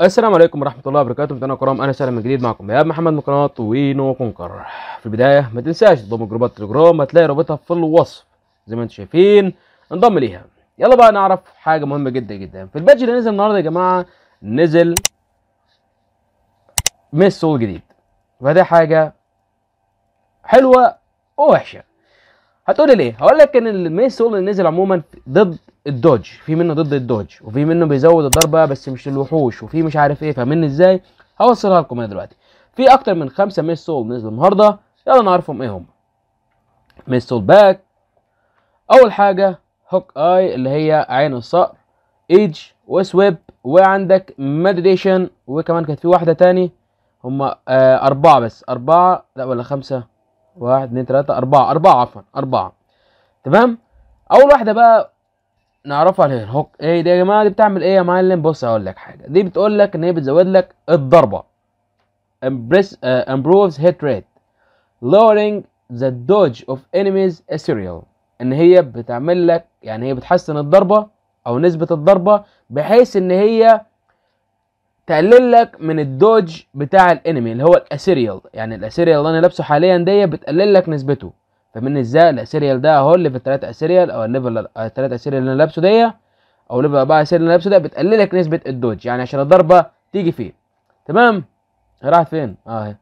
السلام عليكم ورحمه الله وبركاته متابعينا الكرام انا سالم من جديد معكم يا محمد من قناه وينو كونكر في البدايه ما تنساش تضم جروبات تليجرام هتلاقي رابطها في الوصف زي ما انتم شايفين انضم ليها يلا بقى نعرف حاجه مهمه جدا جدا في البادج اللي نزل النهارده يا جماعه نزل ميس سول جديد فده حاجه حلوه ووحشه هتقولي ليه هقول لك ان الميس سول اللي نزل عموما ضد الدوج في منه ضد الدوج وفي منه بيزود الضربه بس مش الوحوش وفي مش عارف ايه فمن ازاي هوصلها لكم انا دلوقتي في اكتر من خمسه ميس سول نزلوا النهارده يلا نعرفهم ايه هم ميس سول باك اول حاجه هوك اي اللي هي عين الصقر ايدج وسويب وعندك مديتيشن وكمان كانت في واحده تاني هم آه، اربعه بس اربعه لا ولا خمسه واحد اتنين تلاتة أربعة أربعة عفوا أربعة تمام أول واحدة بقى نعرفها الهوك إيه دي يا جماعة دي بتعمل إيه يا معلم بص هقول لك حاجة دي بتقول لك إن هي بتزود لك الضربة امبروفز هيت ريت lowering ذا دوج اوف انيميز اسيريال إن هي بتعمل لك يعني هي بتحسن الضربة أو نسبة الضربة بحيث إن هي تقلل لك من الدوج بتاع الانمي اللي هو الاسيريال يعني الاسيريال اللي انا لابسه حاليا دي بتقلل لك نسبته فمن ازاي الاسيريال ده اهو الليفل 3 اسيريال او الليفل 3 آه، اسيريال اللي انا لابسه دي او ليفل 4 اسيريال اللي انا لابسه ده بتقلل لك نسبه الدوج يعني عشان الضربه تيجي فيه تمام راحت فين اه هي.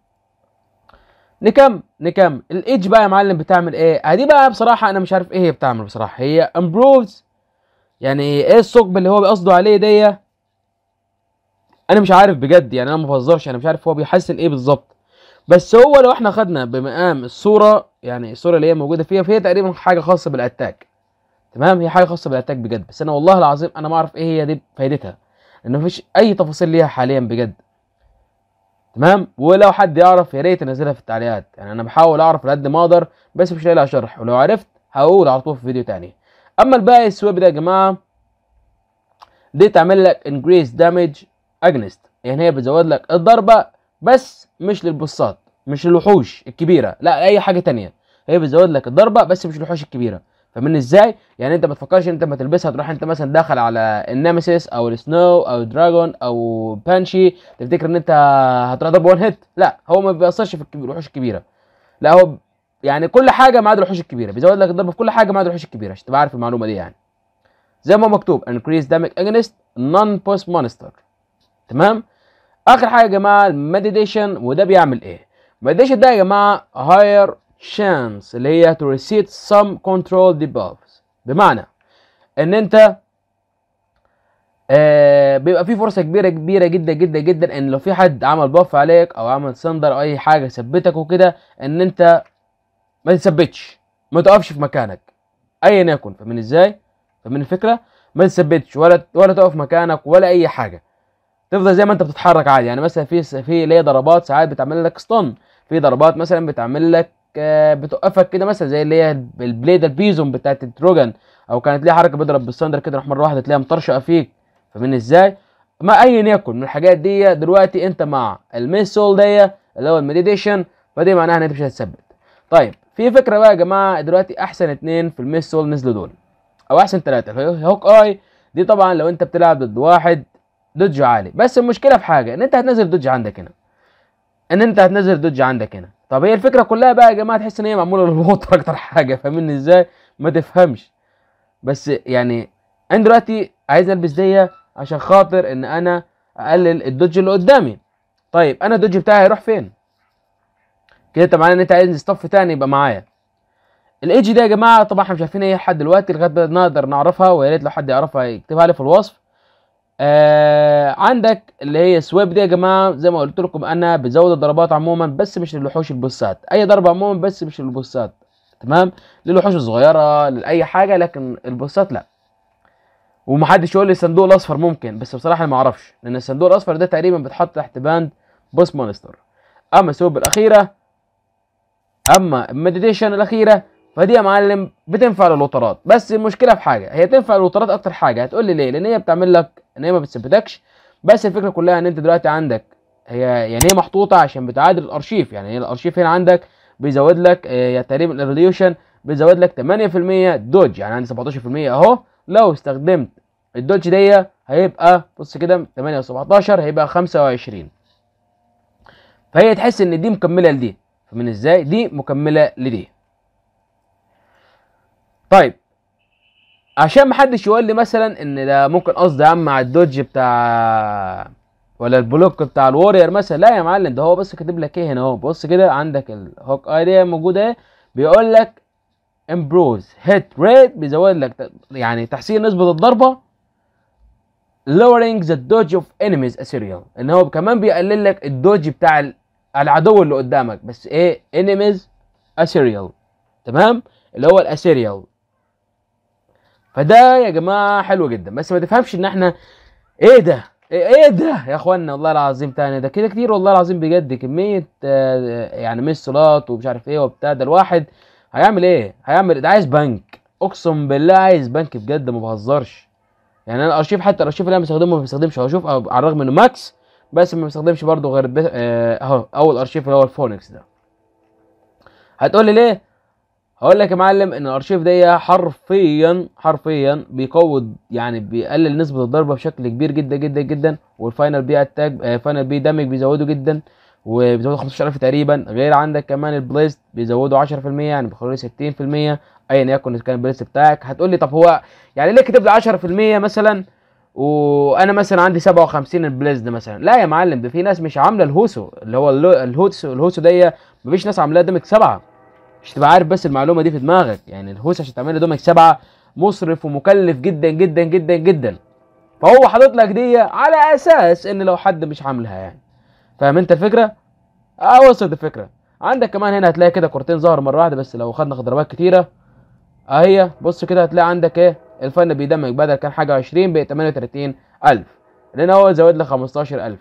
نكم نكمل الايدج بقى يا معلم بتعمل ايه ادي بقى بصراحه انا مش عارف ايه هي بتعمل بصراحه هي امبروفز يعني ايه الثقب اللي هو بيقصده عليه ديه انا مش عارف بجد يعني انا ما بهزرش انا يعني مش عارف هو بيحسن ايه بالظبط بس هو لو احنا خدنا بمقام الصوره يعني الصوره اللي هي موجوده فيها فهي تقريبا حاجه خاصه بالاتاك تمام هي حاجه خاصه بالاتاك بجد بس انا والله العظيم انا ما اعرف ايه هي دي فايدتها لان مفيش اي تفاصيل ليها حاليا بجد تمام ولو حد يعرف يا ريت ينزلها في التعليقات يعني انا بحاول اعرف على قد ما اقدر بس مش لاقي شرح ولو عرفت هقول على طول في فيديو تاني اما الباقي السواب ده يا جماعه دي تعمل لك انكريز دامج اجنست يعني هي بتزود لك الضربه بس مش للبصات مش الوحوش الكبيره لا اي حاجه تانية هي بتزود لك الضربه بس مش الوحوش الكبيره فمن ازاي يعني انت ما تفكرش انت ما تلبسها تروح انت مثلا داخل على النمسيس او السنو او دراجون او بانشي تفتكر ان انت هتروح ضرب وان هيت لا هو ما بيأثرش في الوحوش الكبيره لا هو يعني كل حاجه ما عدا الوحوش الكبيره بيزود لك الضربه في كل حاجه ما عدا الوحوش الكبيره عشان تبقى عارف المعلومه دي يعني زي ما مكتوب increase damage against non post monster تمام اخر حاجه يا جماعه المديتيشن وده بيعمل ايه المديتيشن ده يا جماعه هاير شانس اللي هي تو ريسيت سم كنترول ديبابس بمعنى ان انت آه بيبقى في فرصه كبيره كبيره جدا جدا جدا ان لو في حد عمل باف عليك او عمل سندر او اي حاجه ثبتك وكده ان انت ما تثبتش ما تقفش في مكانك ايا يكن فمن ازاي فمن الفكره ما تثبتش ولا ولا تقف مكانك ولا اي حاجه تفضل زي ما انت بتتحرك عادي يعني مثلا في في اللي هي ضربات ساعات بتعمل لك ستان في ضربات مثلا بتعمل لك آه، بتوقفك كده مثلا زي اللي هي البليد البيزون بتاعت الدروجن او كانت ليها حركه بيضرب بالساندر كده احمر واحده تلاقيها مطرشقه فيك فاهمني ازاي؟ ما ايا يكن من الحاجات دي دلوقتي انت مع الميسول دي اللي هو المديتيشن فدي معناها ان انت مش هتثبت. طيب في فكره بقى يا جماعه دلوقتي احسن اثنين في الميسول نزلوا دول او احسن ثلاثه هوك اي دي طبعا لو انت بتلعب ضد واحد دوج عالي بس المشكله في حاجه ان انت هتنزل دوج عندك هنا ان انت هتنزل دوج عندك هنا طب هي الفكره كلها بقى يا جماعه تحس ان هي معموله للوتر اكتر حاجه فاهمني ازاي ما تفهمش بس يعني انا دلوقتي عايز البس دي عشان خاطر ان انا اقلل الدوج اللي قدامي طيب انا الدوج بتاعي هيروح فين كده انت معناه ان انت عايز ستاف تاني يبقى معايا الايدج ده يا جماعه طبعا احنا مش عارفين ايه لحد دلوقتي لغايه ما نقدر نعرفها ويا ريت لو حد يعرفها يكتبها لي في الوصف آه عندك اللي هي سويب دي يا جماعه زي ما قلت لكم انا بزود الضربات عموما بس مش للوحوش البوسات اي ضربه عموما بس مش للبوسات تمام للوحوش الصغيره لاي حاجه لكن البوسات لا ومحدش يقول لي الصندوق الاصفر ممكن بس بصراحه انا ما اعرفش لان الصندوق الاصفر ده تقريبا بيتحط تحت باند بوس مونستر اما السويب الاخيره اما المديتيشن الاخيره فدي يا معلم بتنفع للوترات بس المشكله في حاجه هي تنفع للوترات اكتر حاجه هتقول لي ليه لان هي بتعمل لك ان هي ما بتثبتكش بس الفكره كلها ان انت دلوقتي عندك هي يعني هي محطوطه عشان بتعادل الارشيف يعني هي الارشيف هنا عندك بيزود لك آه، يا تقريبا الريليوشن بيزود لك 8% دوج يعني عندي 17% اهو لو استخدمت الدوج دي هيبقى بص كده 8 و17 هيبقى 25 فهي تحس ان دي مكمله لدي فمن ازاي دي مكمله لدي طيب عشان محدش يقول لي مثلا ان ده ممكن قصد يا عم مع الدوج بتاع ولا البلوك بتاع الورير مثلا لا يا معلم ده هو بس كاتب لك ايه هنا اهو بص كده عندك الهوك اي دي موجوده ايه بيقول لك امبروز هيت ريت بيزود لك يعني تحسين نسبه الضربه lowering the dodge of enemies اسيريال ان هو كمان بيقلل لك الدوج بتاع العدو اللي قدامك بس ايه enemies اسيريال تمام اللي هو الاسيريال فده يا جماعه حلو جدا بس ما تفهمش ان احنا ايه ده ايه ده يا اخوانا والله العظيم تاني ده كده كتير والله العظيم بجد كميه آه، يعني مش صلات ومش عارف ايه وبتاع ده الواحد هيعمل ايه هيعمل ده عايز بنك اقسم بالله عايز بنك بجد ما بهزرش يعني انا الارشيف حتى الارشيف اللي انا بستخدمه ما بستخدمش اشوف على الرغم انه ماكس بس ما بستخدمش برضه غير آه، اهو اول ارشيف اللي هو الفونكس ده هتقول لي ليه هقول لك يا معلم ان الارشيف دي حرفيا حرفيا بيقود يعني بيقلل نسبه الضربه بشكل كبير جدا جدا جدا والفاينل بي اتاك فاينل بي دامج بيزوده جدا وبيزوده 15000 تقريبا غير عندك كمان البليست بيزوده 10% يعني بيخليه 60% ايا يكن اذا كان البليست بتاعك هتقول لي طب هو يعني ليه كتب لي 10% مثلا وانا مثلا عندي 57 البليست مثلا لا يا معلم ده في ناس مش عامله الهوسو اللي هو الهوسو الهوسو دي مفيش ناس عاملاه دمج سبعه مش تبقى عارف بس المعلومه دي في دماغك يعني الهوس عشان تعمل دومك سبعه مصرف ومكلف جدا جدا جدا جدا فهو حاطط لك دي على اساس ان لو حد مش عاملها يعني فاهم انت الفكره اه وصلت الفكره عندك كمان هنا هتلاقي كده كورتين ظهر مره واحده بس لو خدنا خضروات كتيره اهي آه، بص كده هتلاقي عندك ايه الفن بيدمج بدل كان حاجه 20 بقت 38000 لان هو زود لك 15000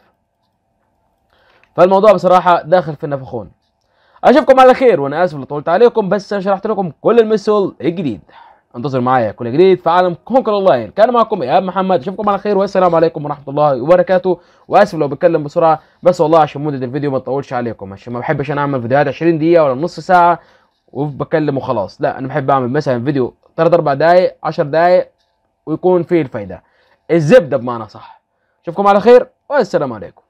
فالموضوع بصراحه داخل في النفخون اشوفكم على خير وانا اسف اللي طولت عليكم بس انا شرحت لكم كل المسل الجديد انتظر معايا كل جديد في عالم كونكر اونلاين كان معكم ايهاب محمد اشوفكم على خير والسلام عليكم ورحمه الله وبركاته واسف لو بتكلم بسرعه بس والله عشان مده الفيديو ما تطولش عليكم عشان ما بحبش انا اعمل فيديوهات 20 دقيقه ولا نص ساعه وبكلم وخلاص لا انا بحب اعمل مثلا فيديو 3 4 دقائق 10 دقائق ويكون فيه الفايده الزبده بمعنى صح اشوفكم على خير والسلام عليكم